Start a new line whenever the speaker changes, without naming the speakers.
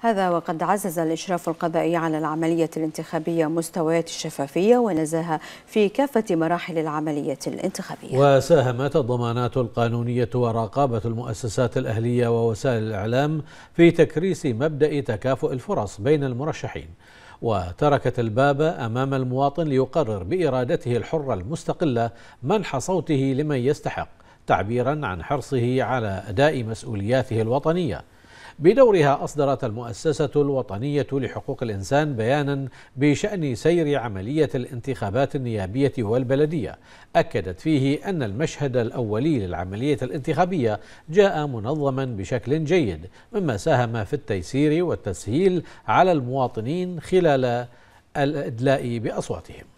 هذا وقد عزز الإشراف القضائي على العملية الانتخابية مستويات الشفافية
ونزاهة في كافة مراحل العملية الانتخابية
وساهمت الضمانات القانونية ورقابة المؤسسات الأهلية ووسائل الإعلام في تكريس مبدأ تكافؤ الفرص بين المرشحين وتركت الباب أمام المواطن ليقرر بإرادته الحرة المستقلة منح صوته لمن يستحق تعبيرا عن حرصه على أداء مسؤولياته الوطنية بدورها أصدرت المؤسسة الوطنية لحقوق الإنسان بيانا بشأن سير عملية الانتخابات النيابية والبلدية أكدت فيه أن المشهد الأولي للعملية الانتخابية جاء منظما بشكل جيد مما ساهم في التيسير والتسهيل على المواطنين خلال الإدلاء بأصواتهم